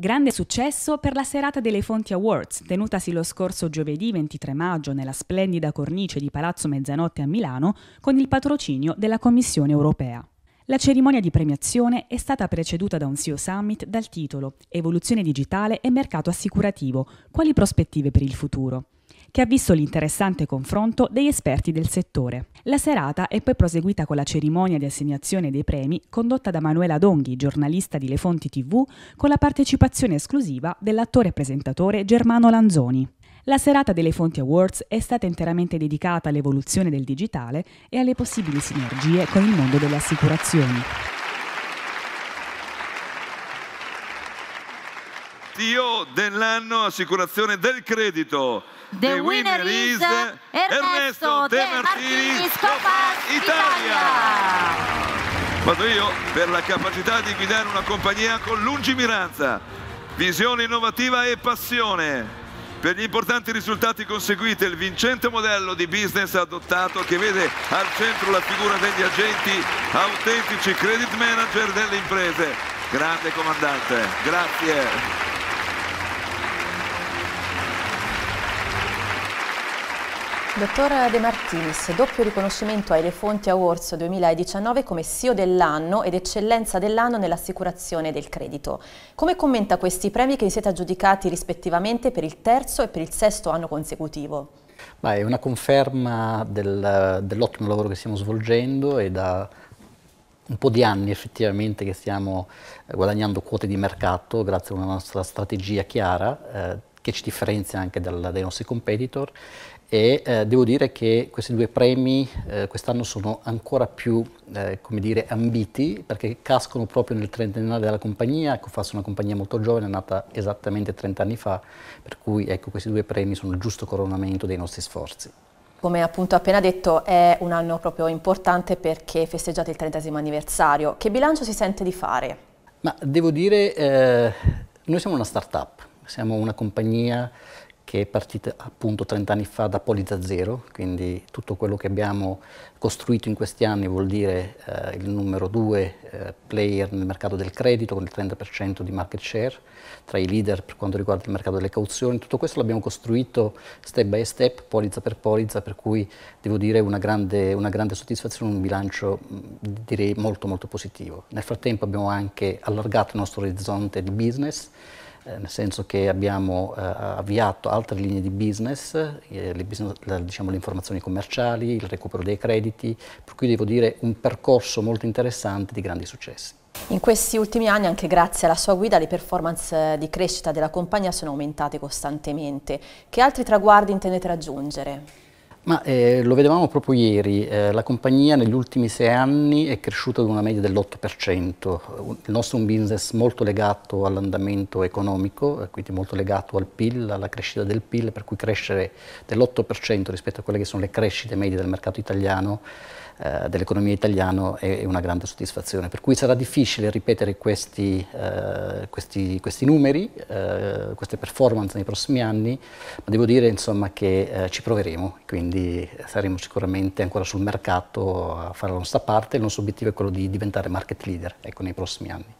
Grande successo per la serata delle Fonti Awards, tenutasi lo scorso giovedì 23 maggio nella splendida cornice di Palazzo Mezzanotte a Milano con il patrocinio della Commissione europea. La cerimonia di premiazione è stata preceduta da un CEO Summit dal titolo Evoluzione digitale e mercato assicurativo, quali prospettive per il futuro? che ha visto l'interessante confronto degli esperti del settore. La serata è poi proseguita con la cerimonia di assegnazione dei premi condotta da Manuela Donghi, giornalista di Le Fonti TV, con la partecipazione esclusiva dell'attore e presentatore Germano Lanzoni. La serata delle Fonti Awards è stata interamente dedicata all'evoluzione del digitale e alle possibili sinergie con il mondo delle assicurazioni. Dio dell'anno assicurazione del credito The, The winner, winner is Ernesto De Martini, Scopa Italia. Vado io per la capacità di guidare una compagnia con lungimiranza, visione innovativa e passione. Per gli importanti risultati conseguiti il vincente modello di business adottato che vede al centro la figura degli agenti autentici credit manager delle imprese. Grande comandante, grazie. Dottor De Martinis, doppio riconoscimento ai Le Fonti Awards 2019 come CEO dell'anno ed eccellenza dell'anno nell'assicurazione del credito. Come commenta questi premi che vi siete aggiudicati rispettivamente per il terzo e per il sesto anno consecutivo? Ma è una conferma del, dell'ottimo lavoro che stiamo svolgendo e da un po' di anni effettivamente che stiamo eh, guadagnando quote di mercato grazie a una nostra strategia chiara. Eh, che ci differenzia anche dal, dai nostri competitor e eh, devo dire che questi due premi eh, quest'anno sono ancora più eh, come dire, ambiti perché cascono proprio nel trentennale della compagnia, Ecofasso è una compagnia molto giovane, nata esattamente 30 anni fa, per cui ecco, questi due premi sono il giusto coronamento dei nostri sforzi. Come appunto appena detto è un anno proprio importante perché festeggiate il trentesimo anniversario. Che bilancio si sente di fare? Ma devo dire, eh, noi siamo una start-up, siamo una compagnia che è partita appunto 30 anni fa da polizza zero, quindi tutto quello che abbiamo costruito in questi anni vuol dire eh, il numero due eh, player nel mercato del credito con il 30% di market share, tra i leader per quanto riguarda il mercato delle cauzioni, tutto questo l'abbiamo costruito step by step, polizza per polizza, per cui devo dire una grande, una grande soddisfazione, un bilancio direi molto molto positivo. Nel frattempo abbiamo anche allargato il nostro orizzonte di business, eh, nel senso che abbiamo eh, avviato altre linee di business, eh, business le, diciamo, le, informazioni commerciali, il recupero dei crediti, per cui devo dire un percorso molto interessante di grandi successi. In questi ultimi anni, anche grazie alla sua guida, le performance eh, di crescita della compagnia sono aumentate costantemente. Che altri traguardi intendete raggiungere? Ma eh, lo vedevamo proprio ieri, eh, la compagnia negli ultimi sei anni è cresciuta ad una media dell'8%, eh, il nostro è un business molto legato all'andamento economico, eh, quindi molto legato al PIL, alla crescita del PIL, per cui crescere dell'8% rispetto a quelle che sono le crescite medie del mercato italiano eh, dell'economia italiana è, una grande soddisfazione. Per cui sarà difficile ripetere questi, eh, questi, questi numeri, eh, queste performance nei prossimi anni, ma devo dire insomma, che eh, ci proveremo. Quindi quindi saremo sicuramente ancora sul mercato a fare la nostra parte. Il nostro obiettivo è quello di diventare market leader ecco, nei prossimi anni.